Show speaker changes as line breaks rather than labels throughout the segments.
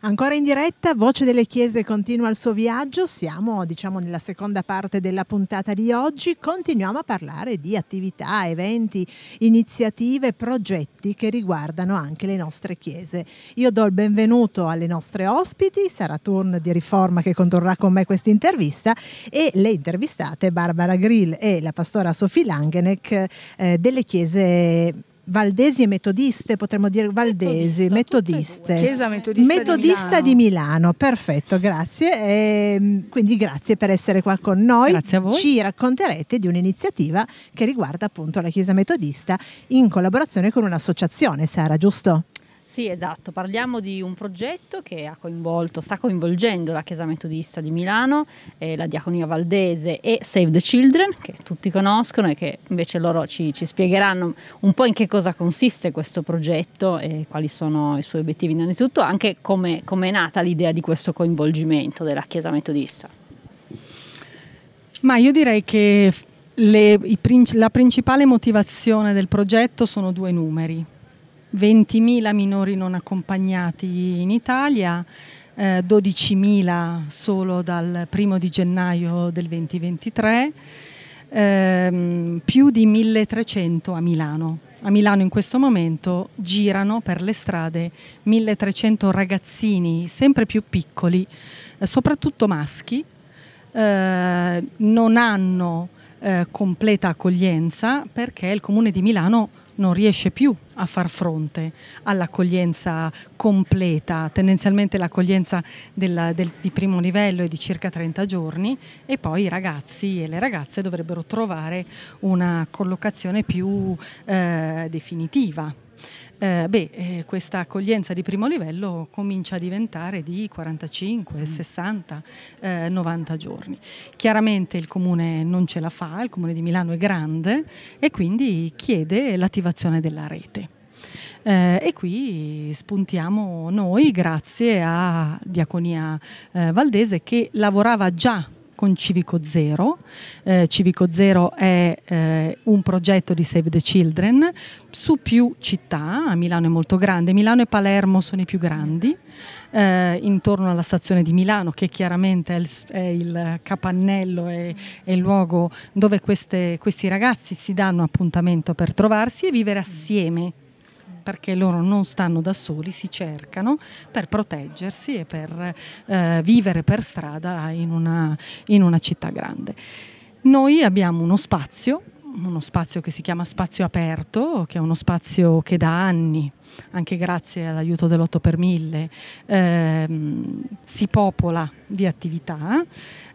Ancora in diretta, Voce delle Chiese continua il suo viaggio, siamo diciamo nella seconda parte della puntata di oggi, continuiamo a parlare di attività, eventi, iniziative, progetti che riguardano anche le nostre chiese. Io do il benvenuto alle nostre ospiti, Sara turno di Riforma che condurrà con me questa intervista e le intervistate Barbara Grill e la pastora Sophie Langenek eh, delle chiese valdesi e metodiste, potremmo dire valdesi, metodiste. Chiesa metodista, metodista di, Milano. di, Milano. perfetto, grazie. E, ehm, quindi grazie per essere qua con noi. Grazie a voi. Ci racconterete di un'iniziativa che riguarda appunto la Chiesa metodista in collaborazione con un'associazione, Sara, giusto?
Sì, esatto, parliamo di un progetto che ha coinvolto, sta coinvolgendo la Chiesa Metodista di Milano, eh, la Diaconia Valdese e Save the Children, che tutti conoscono e che invece loro ci, ci spiegheranno un po' in che cosa consiste questo progetto e quali sono i suoi obiettivi innanzitutto, anche come è nata l'idea di questo coinvolgimento della Chiesa Metodista.
Ma io direi che le, i, la principale motivazione del progetto sono due numeri. 20.000 minori non accompagnati in Italia, eh, 12.000 solo dal primo di gennaio del 2023, ehm, più di 1.300 a Milano. A Milano in questo momento girano per le strade 1.300 ragazzini sempre più piccoli, eh, soprattutto maschi, eh, non hanno eh, completa accoglienza perché il comune di Milano non riesce più a far fronte all'accoglienza completa, tendenzialmente l'accoglienza di primo livello è di circa 30 giorni e poi i ragazzi e le ragazze dovrebbero trovare una collocazione più eh, definitiva eh, beh, eh, questa accoglienza di primo livello comincia a diventare di 45, mm. 60, eh, 90 giorni. Chiaramente il comune non ce la fa, il comune di Milano è grande e quindi chiede l'attivazione della rete. Eh, e qui spuntiamo noi grazie a Diaconia eh, Valdese che lavorava già con Civico Zero. Eh, Civico Zero è eh, un progetto di Save the Children su più città, Milano è molto grande, Milano e Palermo sono i più grandi, eh, intorno alla stazione di Milano che chiaramente è il, è il capannello, è, è, il luogo dove queste, questi ragazzi si danno appuntamento per trovarsi e vivere assieme perché loro non stanno da soli, si cercano per proteggersi e per eh, vivere per strada in una, in una città grande. Noi abbiamo uno spazio uno spazio che si chiama Spazio Aperto, che è uno spazio che da anni, anche grazie all'aiuto dell'8 per 1000, ehm, si popola di attività.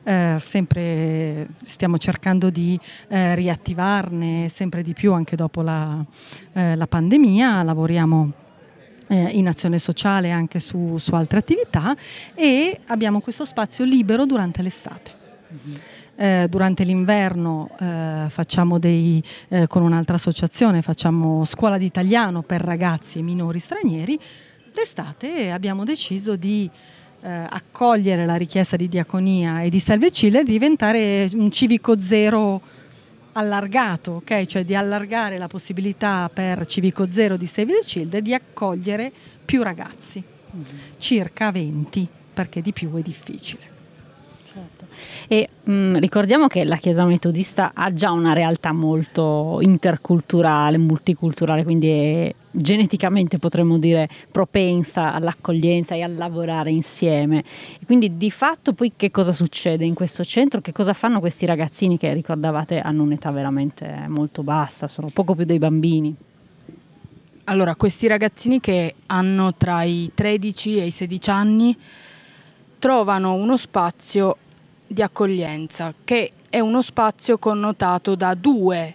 Eh, sempre stiamo cercando di eh, riattivarne sempre di più anche dopo la, eh, la pandemia, lavoriamo eh, in azione sociale anche su, su, altre attività e abbiamo questo spazio libero durante l'estate. Mm -hmm eh, durante l'inverno eh, facciamo dei, eh, con un'altra associazione, facciamo scuola di italiano per ragazzi e minori stranieri, d'estate abbiamo deciso di eh, accogliere la richiesta di Diaconia e di Salve Cile e diventare un civico zero allargato, okay? cioè di allargare la possibilità per Civico Zero di Save the Children di accogliere più ragazzi, mm -hmm. circa 20, perché di più è difficile.
E mh, mm, ricordiamo che la Chiesa metodista ha già una realtà molto interculturale, multiculturale, quindi è geneticamente potremmo dire propensa all'accoglienza e al lavorare insieme. E quindi di fatto poi che cosa succede in questo centro? Che cosa fanno questi ragazzini che ricordavate hanno un'età veramente molto bassa, sono poco
più dei bambini? Allora, questi ragazzini che hanno tra i 13 e i 16 anni trovano uno spazio di accoglienza, che è uno spazio connotato da due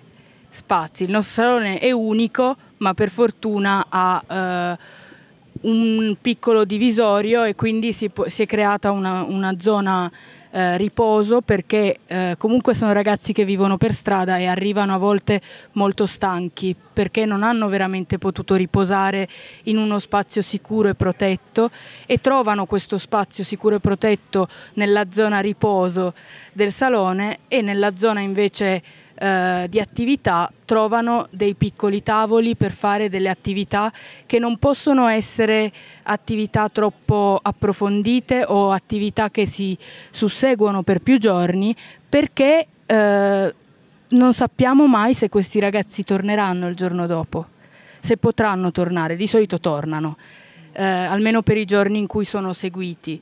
spazi. Il nostro salone è unico, ma per fortuna ha eh, un piccolo divisorio e quindi si, si è creata una, una zona eh, riposo perché eh, comunque sono ragazzi che vivono per strada e arrivano a volte molto stanchi perché non hanno veramente potuto riposare in uno spazio sicuro e protetto e trovano questo spazio sicuro e protetto nella zona riposo del salone e nella zona invece eh, di attività trovano dei piccoli tavoli per fare delle attività che non possono essere attività troppo approfondite o attività che si susseguono per più giorni perché eh, non sappiamo mai se questi ragazzi torneranno il giorno dopo, se potranno tornare, di solito tornano, eh, almeno per i giorni in cui sono seguiti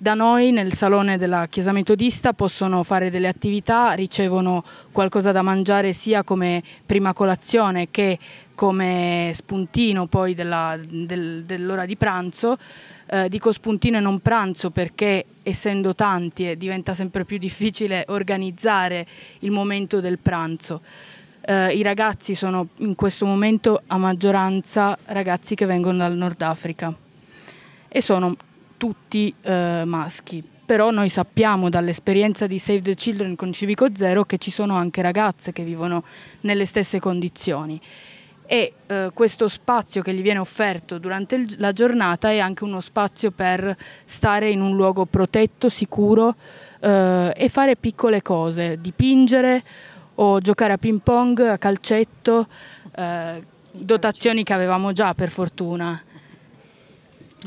da noi nel salone della Chiesa Metodista possono fare delle attività, ricevono qualcosa da mangiare sia come prima colazione che come spuntino poi dell'ora del, dell di pranzo. Eh, dico spuntino e non pranzo perché essendo tanti eh, diventa sempre più difficile organizzare il momento del pranzo. Eh, I ragazzi sono in questo momento a maggioranza ragazzi che vengono dal Nord Africa e sono tutti eh, maschi. Però noi sappiamo dall'esperienza di Save the Children con Civico Zero che ci sono anche ragazze che vivono nelle stesse condizioni e eh, questo spazio che gli viene offerto durante il, la giornata è anche uno spazio per stare in un luogo protetto, sicuro eh, e fare piccole cose, dipingere o giocare a ping pong, a calcetto, eh, dotazioni che avevamo già per fortuna.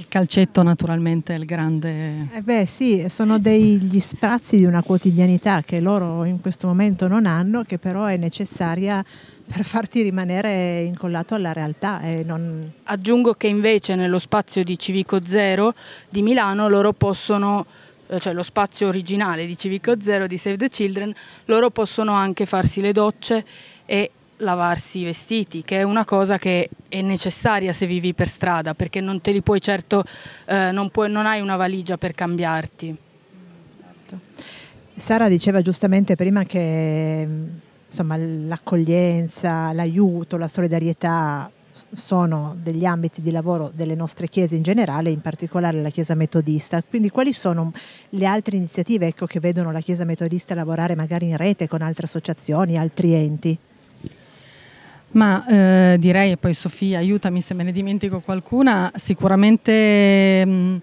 Il calcetto naturalmente è il grande...
Eh beh sì, sono degli sprazzi di una quotidianità che loro in questo momento non hanno, che però è necessaria per farti rimanere incollato alla realtà. E Non...
Aggiungo che invece nello spazio di Civico Zero di Milano loro possono eh, cioè lo spazio originale di Civico Zero di Save the Children, loro possono anche farsi le docce e lavarsi i vestiti, che è una cosa che è necessaria se vivi per strada, perché non te li puoi certo, eh, non, puoi, non hai una valigia per cambiarti.
Certo. Sara diceva giustamente prima che l'accoglienza, l'aiuto, la solidarietà sono degli ambiti di lavoro delle nostre chiese in generale, in particolare la Chiesa metodista. Quindi quali sono le altre iniziative ecco, che vedono la Chiesa metodista lavorare magari in rete con altre associazioni, altri enti?
Ma eh, direi, e poi Sofia aiutami se me ne dimentico qualcuna, sicuramente mh, mm,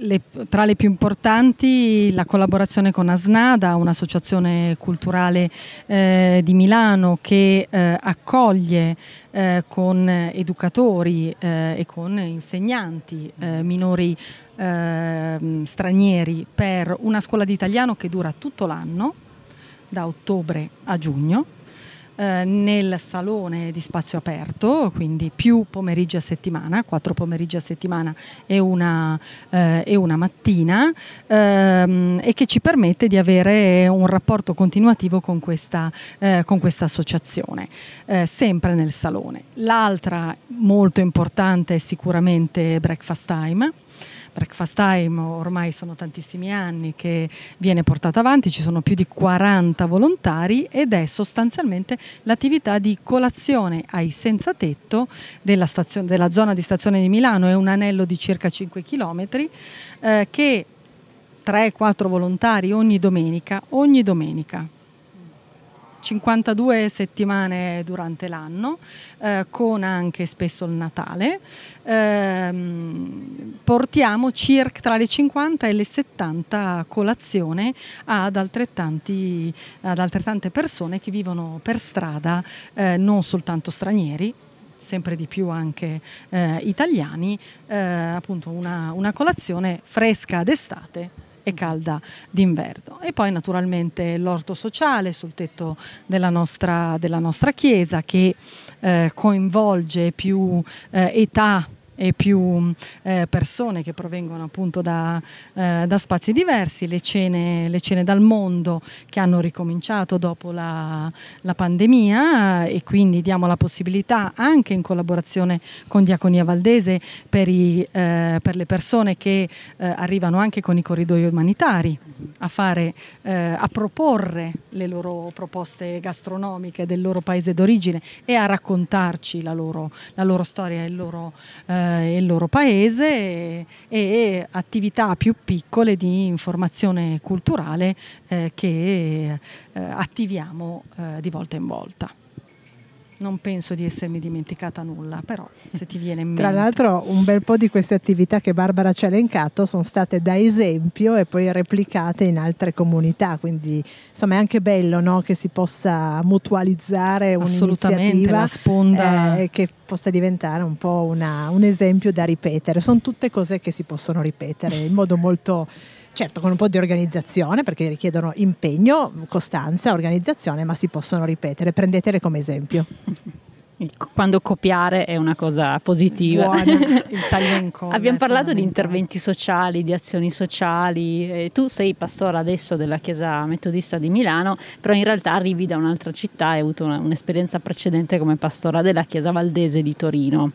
le, tra le più importanti la collaborazione con Asnada, un'associazione culturale eh, di Milano che eh, accoglie eh, con educatori eh, e con insegnanti eh, minori eh, stranieri per una scuola di italiano che dura tutto l'anno, da ottobre a giugno eh, nel salone di spazio aperto, quindi più pomeriggi a settimana, quattro pomeriggi a settimana e una, eh, e una mattina, ehm, e che ci permette di avere un rapporto continuativo con questa, eh, con questa associazione, eh, sempre nel salone. L'altra molto importante è sicuramente Breakfast Time. Breakfast Time ormai sono tantissimi anni che viene portata avanti, ci sono più di 40 volontari ed è sostanzialmente l'attività di colazione ai senza tetto della, stazione, della, zona di stazione di Milano, è un anello di circa 5 km eh, che 3-4 volontari ogni domenica, ogni domenica 52 settimane durante l'anno, eh, con anche spesso il Natale, ehm, portiamo circa tra le 50 e le 70 colazioni ad, ad altrettante persone che vivono per strada, eh, non soltanto stranieri, sempre di più anche eh, italiani, eh, appunto una, una colazione fresca d'estate e calda d'inverno. E poi naturalmente l'orto sociale sul tetto della nostra, della nostra chiesa che eh, coinvolge più eh, età e più eh, persone che provengono appunto da, eh, da spazi diversi, le cene, le cene, dal mondo che hanno ricominciato dopo la, la, pandemia eh, e quindi diamo la possibilità anche in collaborazione con Diaconia Valdese per, i, eh, per le persone che eh, arrivano anche con i corridoi umanitari a, fare, eh, a proporre le loro proposte gastronomiche del loro paese d'origine e a raccontarci la loro, la loro storia e il loro eh, il loro paese e, e, attività più piccole di informazione culturale eh,
che
eh, attiviamo eh, di volta in volta. Non penso di essermi dimenticata nulla, però se ti viene in mente. Tra
l'altro un bel po' di queste attività che Barbara ci ha elencato sono state da esempio e poi replicate in altre comunità, quindi insomma è anche bello no? che si possa mutualizzare un'iniziativa la sponda... Eh, che possa diventare un po' una, un esempio da ripetere. Sono tutte cose che si possono ripetere in modo molto certo con un po' di organizzazione perché richiedono impegno, costanza, organizzazione, ma si possono ripetere, prendetele come esempio.
Quando copiare è una cosa positiva. Buona, Abbiamo parlato di interventi sociali, di azioni sociali. tu sei pastora adesso della Chiesa Metodista di Milano, però in realtà arrivi da un'altra città e hai avuto un'esperienza precedente come pastora della Chiesa Valdese di Torino.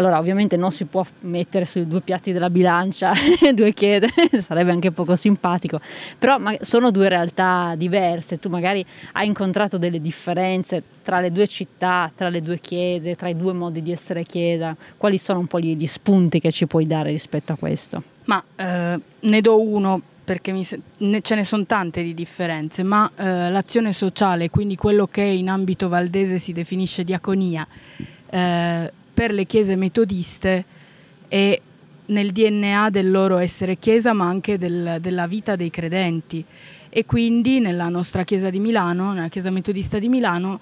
Allora, ovviamente non si può mettere sui due piatti della bilancia due chiese, sarebbe anche poco simpatico, però sono due realtà diverse, tu magari hai incontrato delle differenze tra le due città, tra le due chiese, tra i due modi di essere chiesa, quali sono un po' gli, gli spunti che ci puoi dare rispetto a questo?
Ma eh, ne do uno perché mi, ne, ce ne sono tante di differenze, ma eh, l'azione sociale, quindi quello che in ambito valdese si definisce diaconia, eh, per le chiese metodiste è nel DNA del loro essere chiesa ma anche del, della vita dei credenti e quindi nella nostra chiesa di Milano, nella chiesa metodista di Milano,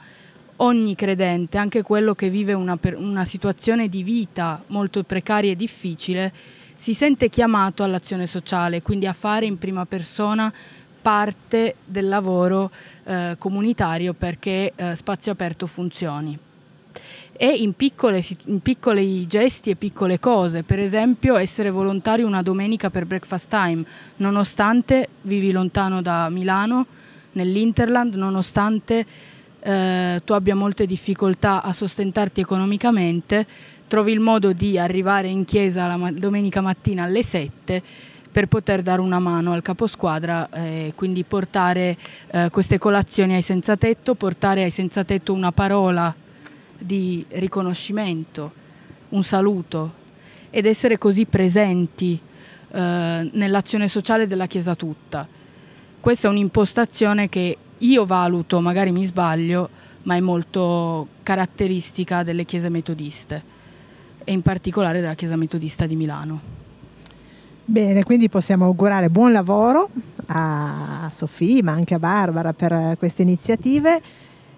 ogni credente, anche quello che vive una, una situazione di vita molto precaria e difficile, si sente chiamato all'azione sociale, quindi a fare in prima persona parte del lavoro eh, comunitario perché eh, spazio aperto funzioni e in, piccole, in, piccoli gesti e piccole cose, per esempio essere volontario una domenica per breakfast time, nonostante vivi lontano da Milano, nell'Interland, nonostante eh, tu abbia molte difficoltà a sostentarti economicamente, trovi il modo di arrivare in chiesa la ma domenica mattina alle 7 per poter dare una mano al caposquadra e eh, quindi portare eh, queste colazioni ai senza tetto, portare ai senza tetto una parola di riconoscimento, un saluto ed essere così presenti eh, nell'azione sociale della Chiesa tutta. Questa è un'impostazione che io valuto, magari mi sbaglio, ma è molto caratteristica delle chiese metodiste e in particolare della chiesa metodista di Milano.
Bene, quindi possiamo augurare buon lavoro a Sofì, ma anche a Barbara per queste iniziative.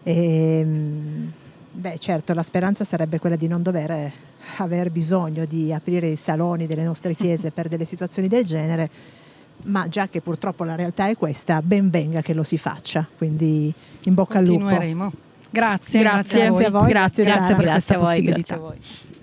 E, ehm, Beh, certo, la speranza sarebbe quella di non dover aver bisogno di aprire i saloni delle nostre chiese per delle situazioni del genere, ma già che purtroppo la realtà è questa, ben venga che lo si faccia. Quindi in bocca al lupo. Continueremo. Grazie,
grazie, grazie a voi. Grazie, grazie, grazie, grazie a voi.